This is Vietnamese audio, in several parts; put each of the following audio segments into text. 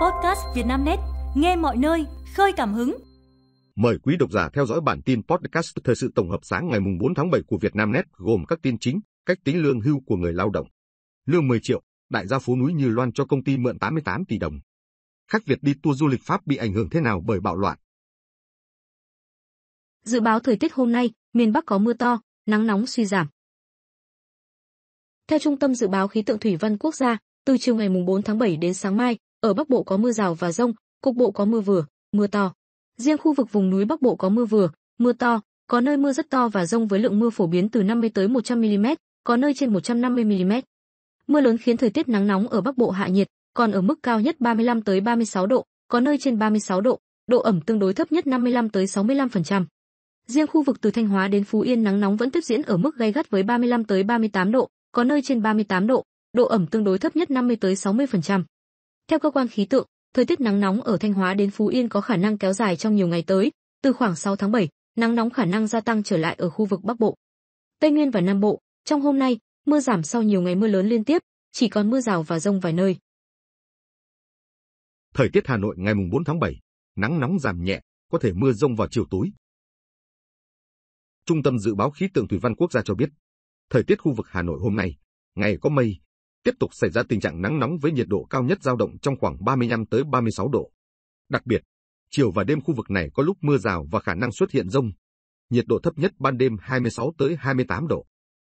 Podcast Vietnamnet, nghe mọi nơi, khơi cảm hứng. Mời quý độc giả theo dõi bản tin podcast thời sự tổng hợp sáng ngày 4 tháng 7 của Vietnamnet gồm các tin chính, cách tính lương hưu của người lao động, lương 10 triệu, đại gia phố núi Như Loan cho công ty mượn 88 tỷ đồng. Khách Việt đi tour du lịch Pháp bị ảnh hưởng thế nào bởi bạo loạn? Dự báo thời tiết hôm nay, miền Bắc có mưa to, nắng nóng suy giảm. Theo Trung tâm Dự báo Khí tượng Thủy văn Quốc gia, từ chiều ngày 4 tháng 7 đến sáng mai, ở Bắc Bộ có mưa rào và rông, cục bộ có mưa vừa, mưa to. Riêng khu vực vùng núi Bắc Bộ có mưa vừa, mưa to, có nơi mưa rất to và rông với lượng mưa phổ biến từ 50 tới 100 mm, có nơi trên 150 mm. Mưa lớn khiến thời tiết nắng nóng ở Bắc Bộ hạ nhiệt, còn ở mức cao nhất 35 tới 36 độ, có nơi trên 36 độ, độ ẩm tương đối thấp nhất 55 tới 65%. Riêng khu vực từ Thanh Hóa đến Phú Yên nắng nóng vẫn tiếp diễn ở mức gay gắt với 35 tới 38 độ, có nơi trên 38 độ, độ ẩm tương đối thấp nhất 50 tới 60%. Theo cơ quan khí tượng, thời tiết nắng nóng ở Thanh Hóa đến Phú Yên có khả năng kéo dài trong nhiều ngày tới, từ khoảng 6 tháng 7, nắng nóng khả năng gia tăng trở lại ở khu vực Bắc Bộ, Tây Nguyên và Nam Bộ. Trong hôm nay, mưa giảm sau nhiều ngày mưa lớn liên tiếp, chỉ còn mưa rào và rông vài nơi. Thời tiết Hà Nội ngày 4 tháng 7, nắng nóng giảm nhẹ, có thể mưa rông vào chiều tối. Trung tâm Dự báo Khí tượng Thủy văn Quốc gia cho biết, thời tiết khu vực Hà Nội hôm nay, ngày có mây, tiếp tục xảy ra tình trạng nắng nóng với nhiệt độ cao nhất dao động trong khoảng 35 tới 36 độ. Đặc biệt, chiều và đêm khu vực này có lúc mưa rào và khả năng xuất hiện rông. Nhiệt độ thấp nhất ban đêm 26 tới 28 độ.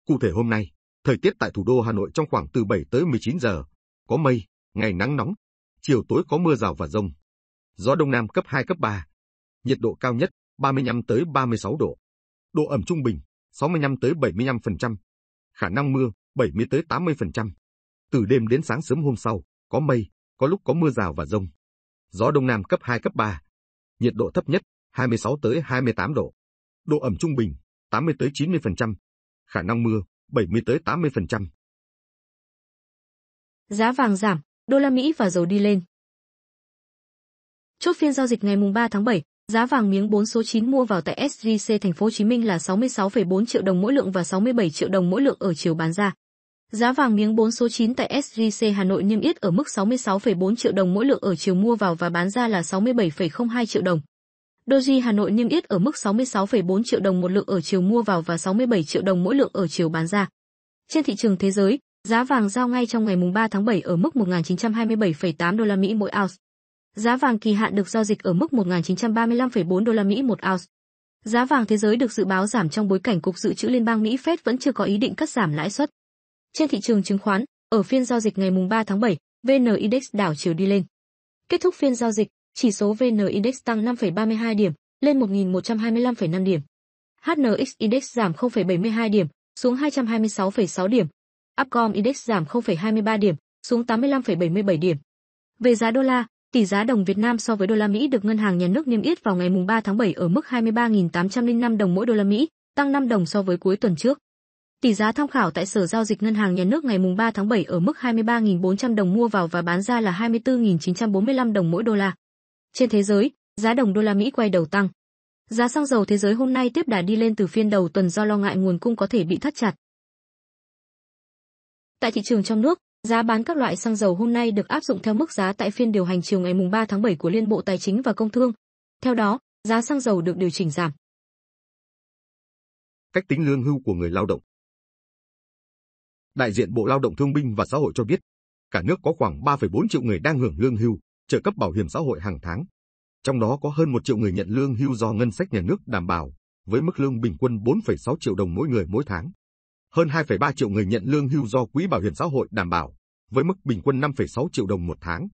Cụ thể hôm nay, thời tiết tại thủ đô Hà Nội trong khoảng từ 7 tới 19 giờ, có mây, ngày nắng nóng, chiều tối có mưa rào và rông. Gió đông nam cấp 2 cấp 3. Nhiệt độ cao nhất 35 tới 36 độ. Độ ẩm trung bình 65 tới 75%. Khả năng mưa 70 tới 80%. Từ đêm đến sáng sớm hôm sau, có mây, có lúc có mưa rào và rông. Gió đông nam cấp 2 cấp 3. Nhiệt độ thấp nhất 26 tới 28 độ. Độ ẩm trung bình 80 tới 90%. Khả năng mưa 70 tới 80%. Giá vàng giảm, đô la Mỹ và dầu đi lên. Chốt phiên giao dịch ngày mùng 3 tháng 7, giá vàng miếng 4 số 9 mua vào tại SJC thành phố Hồ Chí Minh là 66,4 triệu đồng mỗi lượng và 67 triệu đồng mỗi lượng ở chiều bán ra, Giá vàng miếng 4 số 9 tại SJC Hà Nội niêm yết ở mức 66,4 triệu đồng mỗi lượng ở chiều mua vào và bán ra là 67,02 triệu đồng. Doji Hà Nội niêm yết ở mức 66,4 triệu đồng một lượng ở chiều mua vào và 67 triệu đồng mỗi lượng ở chiều bán ra. Trên thị trường thế giới, giá vàng giao ngay trong ngày 3 tháng 7 ở mức 1.927,8 đô la Mỹ mỗi ounce. Giá vàng kỳ hạn được giao dịch ở mức 1.935,4 đô la Mỹ một ounce. Giá vàng thế giới được dự báo giảm trong bối cảnh Cục Dự trữ Liên bang Mỹ Fed vẫn chưa có ý định cắt giảm lãi suất. Trên thị trường chứng khoán, ở phiên giao dịch ngày 3 tháng 7, VN Index đảo chiều đi lên. Kết thúc phiên giao dịch, chỉ số VN Index tăng 5,32 điểm, lên 1.125,5 điểm. HNX Index giảm 0,72 điểm, xuống 226,6 điểm. Upcom Index giảm 0,23 điểm, xuống 85,77 điểm. Về giá đô la, tỷ giá đồng Việt Nam so với đô la Mỹ được Ngân hàng Nhà nước niêm yết vào ngày 3 tháng 7 ở mức 23.805 đồng mỗi đô la Mỹ, tăng 5 đồng so với cuối tuần trước. Tỷ giá tham khảo tại Sở giao dịch Ngân hàng Nhà nước ngày mùng 3 tháng 7 ở mức 23.400 đồng mua vào và bán ra là 24.945 đồng mỗi đô la. Trên thế giới, giá đồng đô la Mỹ quay đầu tăng. Giá xăng dầu thế giới hôm nay tiếp đà đi lên từ phiên đầu tuần do lo ngại nguồn cung có thể bị thắt chặt. Tại thị trường trong nước, giá bán các loại xăng dầu hôm nay được áp dụng theo mức giá tại phiên điều hành chiều ngày mùng 3 tháng 7 của Liên Bộ Tài chính và Công Thương. Theo đó, giá xăng dầu được điều chỉnh giảm. Cách tính lương hưu của người lao động đại diện Bộ Lao động Thương binh và Xã hội cho biết, cả nước có khoảng 3,4 triệu người đang hưởng lương hưu, trợ cấp bảo hiểm xã hội hàng tháng. Trong đó có hơn 1 triệu người nhận lương hưu do ngân sách nhà nước đảm bảo, với mức lương bình quân 4,6 triệu đồng mỗi người mỗi tháng. Hơn 2,3 triệu người nhận lương hưu do Quỹ Bảo hiểm xã hội đảm bảo, với mức bình quân 5,6 triệu đồng một tháng.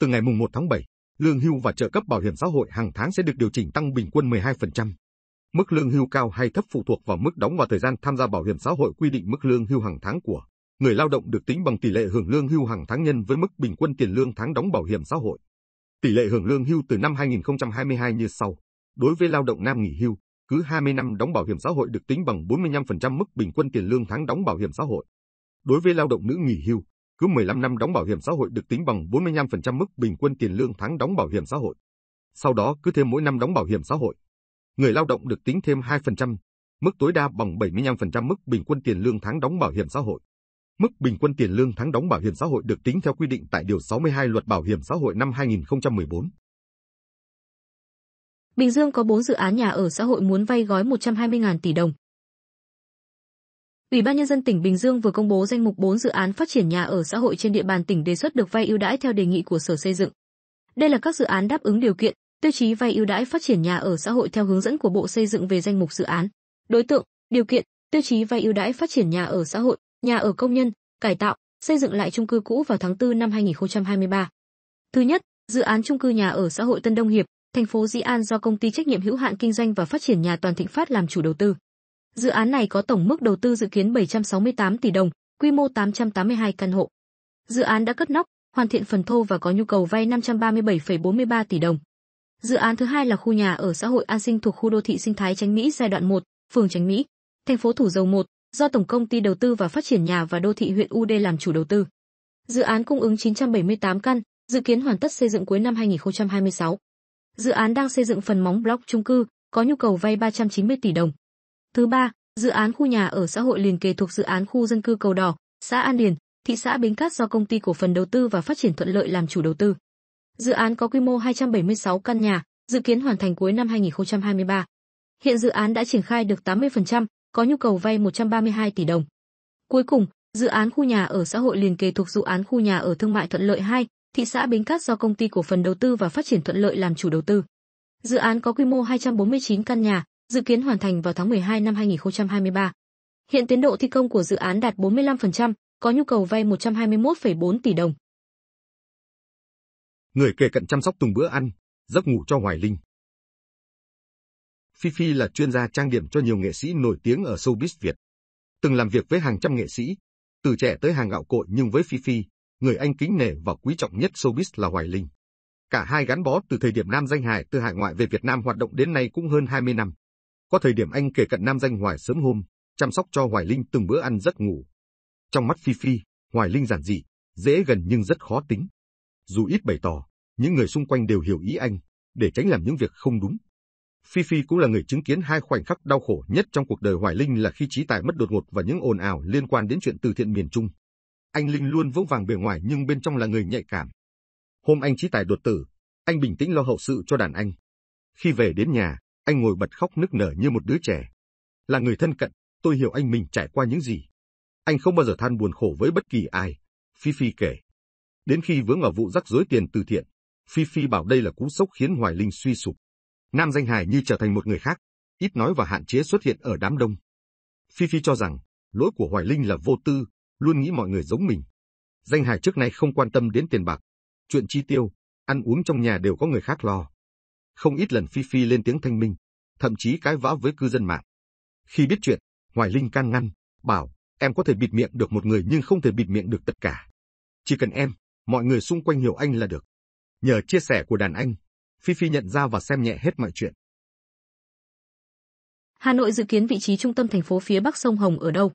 Từ ngày 1 tháng 7, lương hưu và trợ cấp bảo hiểm xã hội hàng tháng sẽ được điều chỉnh tăng bình quân 12%. Mức lương hưu cao hay thấp phụ thuộc vào mức đóng và thời gian tham gia bảo hiểm xã hội quy định mức lương hưu hàng tháng của người lao động được tính bằng tỷ lệ hưởng lương hưu hàng tháng nhân với mức bình quân tiền lương tháng đóng bảo hiểm xã hội. Tỷ lệ hưởng lương hưu từ năm 2022 như sau. Đối với lao động nam nghỉ hưu, cứ 20 năm đóng bảo hiểm xã hội được tính bằng 45% mức bình quân tiền lương tháng đóng bảo hiểm xã hội. Đối với lao động nữ nghỉ hưu, cứ 15 năm đóng bảo hiểm xã hội được tính bằng 45% mức bình quân tiền lương tháng đóng bảo hiểm xã hội. Sau đó cứ thêm mỗi năm đóng bảo hiểm xã hội, người lao động được tính thêm 2%, mức tối đa bằng 75% mức bình quân tiền lương tháng đóng bảo hiểm xã hội. Mức bình quân tiền lương tháng đóng bảo hiểm xã hội được tính theo quy định tại Điều 62 Luật Bảo hiểm xã hội năm 2014. Bình Dương có 4 dự án nhà ở xã hội muốn vay gói 120.000 tỷ đồng. Ủy ban nhân dân tỉnh Bình Dương vừa công bố danh mục 4 dự án phát triển nhà ở xã hội trên địa bàn tỉnh đề xuất được vay ưu đãi theo đề nghị của Sở Xây dựng. Đây là các dự án đáp ứng điều kiện tiêu chí vay ưu đãi phát triển nhà ở xã hội theo hướng dẫn của Bộ Xây dựng về danh mục dự án, đối tượng, điều kiện, tiêu chí vay ưu đãi phát triển nhà ở xã hội, nhà ở công nhân, cải tạo, xây dựng lại chung cư cũ vào tháng 4 năm 2023. Thứ nhất, dự án chung cư nhà ở xã hội Tân Đông Hiệp, thành phố Di An do công ty trách nhiệm hữu hạn kinh doanh và phát triển nhà Toàn Thịnh Phát làm chủ đầu tư. Dự án này có tổng mức đầu tư dự kiến 768 tỷ đồng, quy mô 882 căn hộ. Dự án đã cất nóc, hoàn thiện phần thô và có nhu cầu vay 537,43 tỷ đồng. Dự án thứ hai là khu nhà ở xã hội an sinh thuộc khu đô thị sinh thái Chánh Mỹ giai đoạn 1, phường Chánh Mỹ, thành phố Thủ Dầu Một, do Tổng công ty Đầu tư và Phát triển nhà và đô thị huyện UD làm chủ đầu tư. Dự án cung ứng 978 căn, dự kiến hoàn tất xây dựng cuối năm 2026. Dự án đang xây dựng phần móng block chung cư, có nhu cầu vay 390 tỷ đồng. Thứ ba, dự án khu nhà ở xã hội liền kề thuộc dự án khu dân cư Cầu Đỏ, xã An Điền, thị xã Bến Cát do công ty cổ phần đầu tư và phát triển thuận lợi làm chủ đầu tư. Dự án có quy mô 276 căn nhà, dự kiến hoàn thành cuối năm 2023. Hiện dự án đã triển khai được 80%, có nhu cầu vay 132 tỷ đồng. Cuối cùng, dự án khu nhà ở xã hội liền kề thuộc dự án khu nhà ở thương mại thuận lợi 2, thị xã Bến Cát do công ty cổ phần đầu tư và phát triển thuận lợi làm chủ đầu tư. Dự án có quy mô 249 căn nhà, dự kiến hoàn thành vào tháng 12 năm 2023. Hiện tiến độ thi công của dự án đạt 45%, có nhu cầu vay 121,4 tỷ đồng người kề cận chăm sóc từng bữa ăn, giấc ngủ cho Hoài Linh. Phi Phi là chuyên gia trang điểm cho nhiều nghệ sĩ nổi tiếng ở showbiz Việt. Từng làm việc với hàng trăm nghệ sĩ, từ trẻ tới hàng gạo cội nhưng với Phi Phi, người anh kính nể và quý trọng nhất showbiz là Hoài Linh. Cả hai gắn bó từ thời điểm Nam Danh Hải từ hải ngoại về Việt Nam hoạt động đến nay cũng hơn 20 năm. Có thời điểm anh kể cận Nam Danh Hoài sớm hôm, chăm sóc cho Hoài Linh từng bữa ăn giấc ngủ. Trong mắt Phi Phi, Hoài Linh giản dị, dễ gần nhưng rất khó tính. Dù ít bày tỏ, những người xung quanh đều hiểu ý anh, để tránh làm những việc không đúng. Phi Phi cũng là người chứng kiến hai khoảnh khắc đau khổ nhất trong cuộc đời Hoài Linh là khi trí tài mất đột ngột và những ồn ào liên quan đến chuyện từ thiện miền Trung. Anh Linh luôn vững vàng bề ngoài nhưng bên trong là người nhạy cảm. Hôm anh trí tài đột tử, anh bình tĩnh lo hậu sự cho đàn anh. Khi về đến nhà, anh ngồi bật khóc nức nở như một đứa trẻ. Là người thân cận, tôi hiểu anh mình trải qua những gì. Anh không bao giờ than buồn khổ với bất kỳ ai, Phi Phi kể. Đến khi vướng vào vụ rắc rối tiền từ thiện, Phi Phi bảo đây là cú sốc khiến Hoài Linh suy sụp. Nam danh hài như trở thành một người khác, ít nói và hạn chế xuất hiện ở đám đông. Phi Phi cho rằng, lỗi của Hoài Linh là vô tư, luôn nghĩ mọi người giống mình. Danh hài trước nay không quan tâm đến tiền bạc, chuyện chi tiêu, ăn uống trong nhà đều có người khác lo. Không ít lần Phi Phi lên tiếng thanh minh, thậm chí cái vã với cư dân mạng. Khi biết chuyện, Hoài Linh can ngăn, bảo, em có thể bịt miệng được một người nhưng không thể bịt miệng được tất cả. Chỉ cần em, mọi người xung quanh hiểu anh là được. Nhờ chia sẻ của đàn anh, Phi Phi nhận ra và xem nhẹ hết mọi chuyện. Hà Nội dự kiến vị trí trung tâm thành phố phía Bắc sông Hồng ở đâu?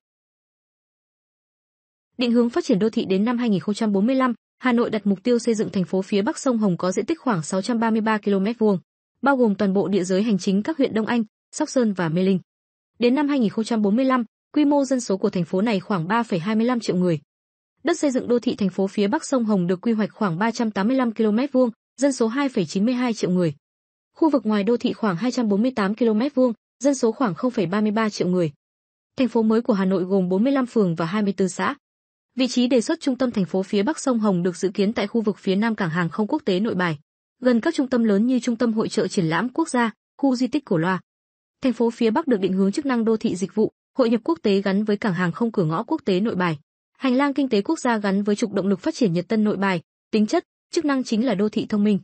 Định hướng phát triển đô thị đến năm 2045, Hà Nội đặt mục tiêu xây dựng thành phố phía Bắc sông Hồng có diện tích khoảng 633 km vuông, bao gồm toàn bộ địa giới hành chính các huyện Đông Anh, Sóc Sơn và Mê Linh. Đến năm 2045, quy mô dân số của thành phố này khoảng 3,25 triệu người, Đất xây dựng đô thị thành phố phía bắc sông Hồng được quy hoạch khoảng 385 km vuông, dân số 2,92 triệu người. Khu vực ngoài đô thị khoảng 248 km vuông, dân số khoảng 0,33 triệu người. Thành phố mới của Hà Nội gồm 45 phường và 24 xã. Vị trí đề xuất trung tâm thành phố phía Bắc sông Hồng được dự kiến tại khu vực phía Nam cảng hàng không quốc tế Nội Bài, gần các trung tâm lớn như Trung tâm hội trợ triển lãm quốc gia, khu di tích Cổ Loa. Thành phố phía Bắc được định hướng chức năng đô thị dịch vụ, hội nhập quốc tế gắn với cảng hàng không cửa ngõ quốc tế Nội Bài. Hành lang kinh tế quốc gia gắn với trục động lực phát triển Nhật Tân Nội Bài, tính chất, chức năng chính là đô thị thông minh.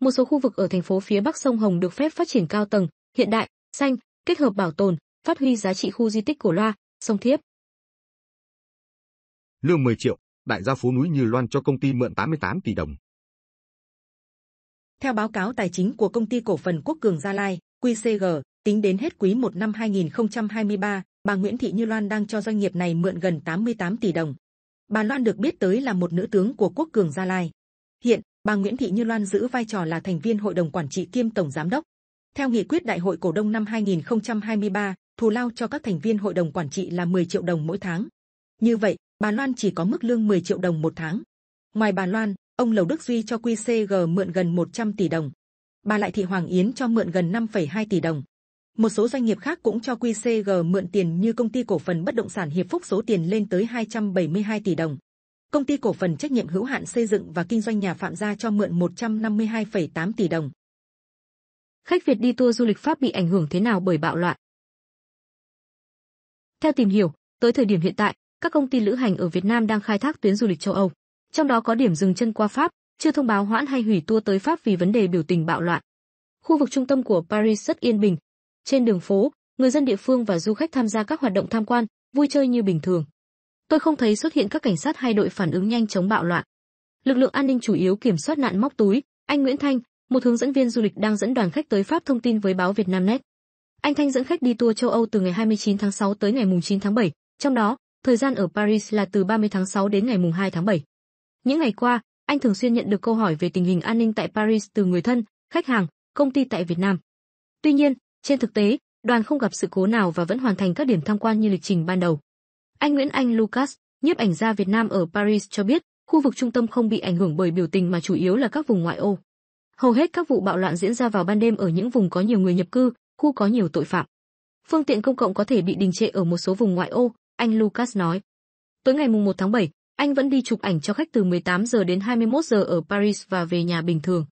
Một số khu vực ở thành phố phía Bắc sông Hồng được phép phát triển cao tầng, hiện đại, xanh, kết hợp bảo tồn, phát huy giá trị khu di tích cổ loa, sông Thiếp. Lương 10 triệu, đại gia phố núi Như Loan cho công ty mượn 88 tỷ đồng. Theo báo cáo tài chính của công ty cổ phần Quốc Cường Gia Lai, QCG, tính đến hết quý 1 năm 2023, bà Nguyễn Thị Như Loan đang cho doanh nghiệp này mượn gần 88 tỷ đồng. Bà Loan được biết tới là một nữ tướng của quốc cường Gia Lai. Hiện, bà Nguyễn Thị Như Loan giữ vai trò là thành viên hội đồng quản trị kiêm tổng giám đốc. Theo nghị quyết đại hội cổ đông năm 2023, thù lao cho các thành viên hội đồng quản trị là 10 triệu đồng mỗi tháng. Như vậy, bà Loan chỉ có mức lương 10 triệu đồng một tháng. Ngoài bà Loan, ông Lầu Đức Duy cho QCG mượn gần 100 tỷ đồng. Bà Lại Thị Hoàng Yến cho mượn gần 5,2 tỷ đồng. Một số doanh nghiệp khác cũng cho QCG mượn tiền như công ty cổ phần bất động sản Hiệp Phúc số tiền lên tới 272 tỷ đồng. Công ty cổ phần trách nhiệm hữu hạn xây dựng và kinh doanh nhà Phạm Gia cho mượn 152,8 tỷ đồng. Khách Việt đi tour du lịch Pháp bị ảnh hưởng thế nào bởi bạo loạn? Theo tìm hiểu, tới thời điểm hiện tại, các công ty lữ hành ở Việt Nam đang khai thác tuyến du lịch châu Âu, trong đó có điểm dừng chân qua Pháp, chưa thông báo hoãn hay hủy tour tới Pháp vì vấn đề biểu tình bạo loạn. Khu vực trung tâm của Paris rất yên bình, trên đường phố, người dân địa phương và du khách tham gia các hoạt động tham quan, vui chơi như bình thường. Tôi không thấy xuất hiện các cảnh sát hay đội phản ứng nhanh chống bạo loạn. Lực lượng an ninh chủ yếu kiểm soát nạn móc túi, anh Nguyễn Thanh, một hướng dẫn viên du lịch đang dẫn đoàn khách tới Pháp thông tin với báo Vietnamnet. Anh Thanh dẫn khách đi tour châu Âu từ ngày 29 tháng 6 tới ngày 9 tháng 7, trong đó, thời gian ở Paris là từ 30 tháng 6 đến ngày 2 tháng 7. Những ngày qua, anh thường xuyên nhận được câu hỏi về tình hình an ninh tại Paris từ người thân, khách hàng, công ty tại Việt Nam. Tuy nhiên, trên thực tế, đoàn không gặp sự cố nào và vẫn hoàn thành các điểm tham quan như lịch trình ban đầu. Anh Nguyễn Anh Lucas, nhiếp ảnh gia Việt Nam ở Paris cho biết, khu vực trung tâm không bị ảnh hưởng bởi biểu tình mà chủ yếu là các vùng ngoại ô. Hầu hết các vụ bạo loạn diễn ra vào ban đêm ở những vùng có nhiều người nhập cư, khu có nhiều tội phạm. Phương tiện công cộng có thể bị đình trệ ở một số vùng ngoại ô, anh Lucas nói. tối ngày mùng 1 tháng 7, anh vẫn đi chụp ảnh cho khách từ 18 giờ đến 21 giờ ở Paris và về nhà bình thường.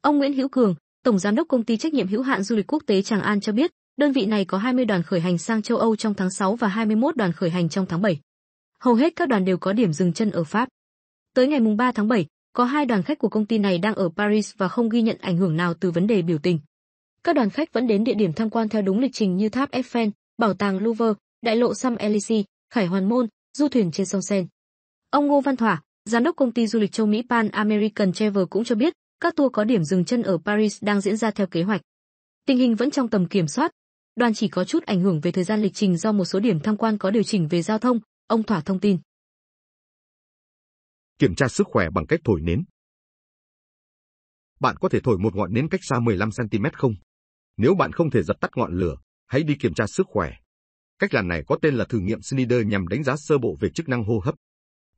Ông Nguyễn Hữu Cường, Tổng giám đốc công ty trách nhiệm hữu hạn du lịch quốc tế Tràng An cho biết, đơn vị này có 20 đoàn khởi hành sang châu Âu trong tháng 6 và 21 đoàn khởi hành trong tháng 7. Hầu hết các đoàn đều có điểm dừng chân ở Pháp. Tới ngày 3 tháng 7, có hai đoàn khách của công ty này đang ở Paris và không ghi nhận ảnh hưởng nào từ vấn đề biểu tình. Các đoàn khách vẫn đến địa điểm tham quan theo đúng lịch trình như tháp Eiffel, bảo tàng Louvre, đại lộ Champs-Élysées, Khải Hoàn Môn, du thuyền trên sông Seine. Ông Ngô Văn Thỏa, giám đốc công ty du lịch châu Mỹ Pan American Travel cũng cho biết, các tour có điểm dừng chân ở Paris đang diễn ra theo kế hoạch. Tình hình vẫn trong tầm kiểm soát. Đoàn chỉ có chút ảnh hưởng về thời gian lịch trình do một số điểm tham quan có điều chỉnh về giao thông, ông Thỏa thông tin. Kiểm tra sức khỏe bằng cách thổi nến. Bạn có thể thổi một ngọn nến cách xa 15cm không? Nếu bạn không thể dập tắt ngọn lửa, hãy đi kiểm tra sức khỏe. Cách làm này có tên là thử nghiệm Snider nhằm đánh giá sơ bộ về chức năng hô hấp.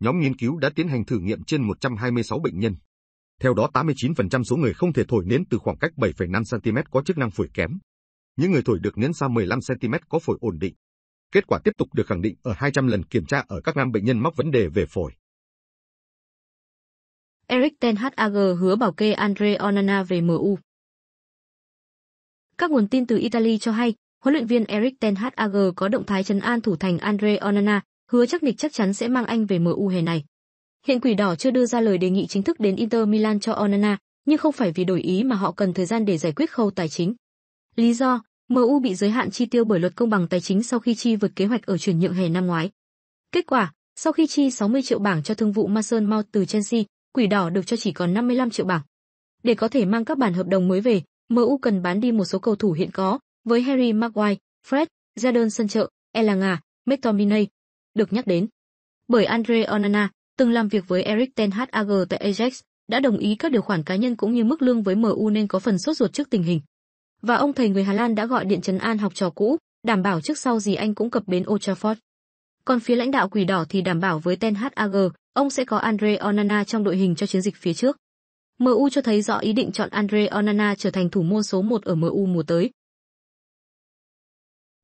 Nhóm nghiên cứu đã tiến hành thử nghiệm trên 126 bệnh nhân. Theo đó 89% số người không thể thổi nến từ khoảng cách 7,5cm có chức năng phổi kém. Những người thổi được nến xa 15cm có phổi ổn định. Kết quả tiếp tục được khẳng định ở 200 lần kiểm tra ở các nam bệnh nhân mắc vấn đề về phổi. Eric Ten Hag hứa bảo kê Andre Onana về MU. Các nguồn tin từ Italy cho hay, huấn luyện viên Eric Ten Hag có động thái trấn an thủ thành Andre Onana, hứa chắc nịch chắc chắn sẽ mang anh về MU hè này. Hiện Quỷ Đỏ chưa đưa ra lời đề nghị chính thức đến Inter Milan cho Onana, nhưng không phải vì đổi ý mà họ cần thời gian để giải quyết khâu tài chính. Lý do, MU bị giới hạn chi tiêu bởi luật công bằng tài chính sau khi chi vượt kế hoạch ở chuyển nhượng hè năm ngoái. Kết quả, sau khi chi 60 triệu bảng cho thương vụ Mason Mount từ Chelsea, Quỷ Đỏ được cho chỉ còn 55 triệu bảng. Để có thể mang các bản hợp đồng mới về, MU cần bán đi một số cầu thủ hiện có, với Harry Maguire, Fred, Jadon Sancho, Elanga, McTominay được nhắc đến. Bởi Andre Onana, từng làm việc với Erik ten Hag tại Ajax, đã đồng ý các điều khoản cá nhân cũng như mức lương với MU nên có phần sốt ruột trước tình hình. Và ông thầy người Hà Lan đã gọi điện trấn an học trò cũ, đảm bảo trước sau gì anh cũng cập bến Old Trafford. Còn phía lãnh đạo Quỷ Đỏ thì đảm bảo với Ten Hag, ông sẽ có Andre Onana trong đội hình cho chiến dịch phía trước. MU cho thấy rõ ý định chọn Andre Onana trở thành thủ môn số 1 ở MU mùa tới.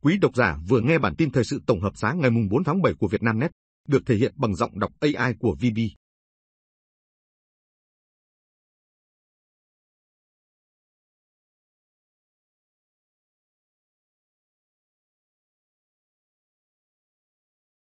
Quý độc giả vừa nghe bản tin thời sự tổng hợp sáng ngày 4 tháng 7 của Vietnamnet được thể hiện bằng giọng đọc AI của VB.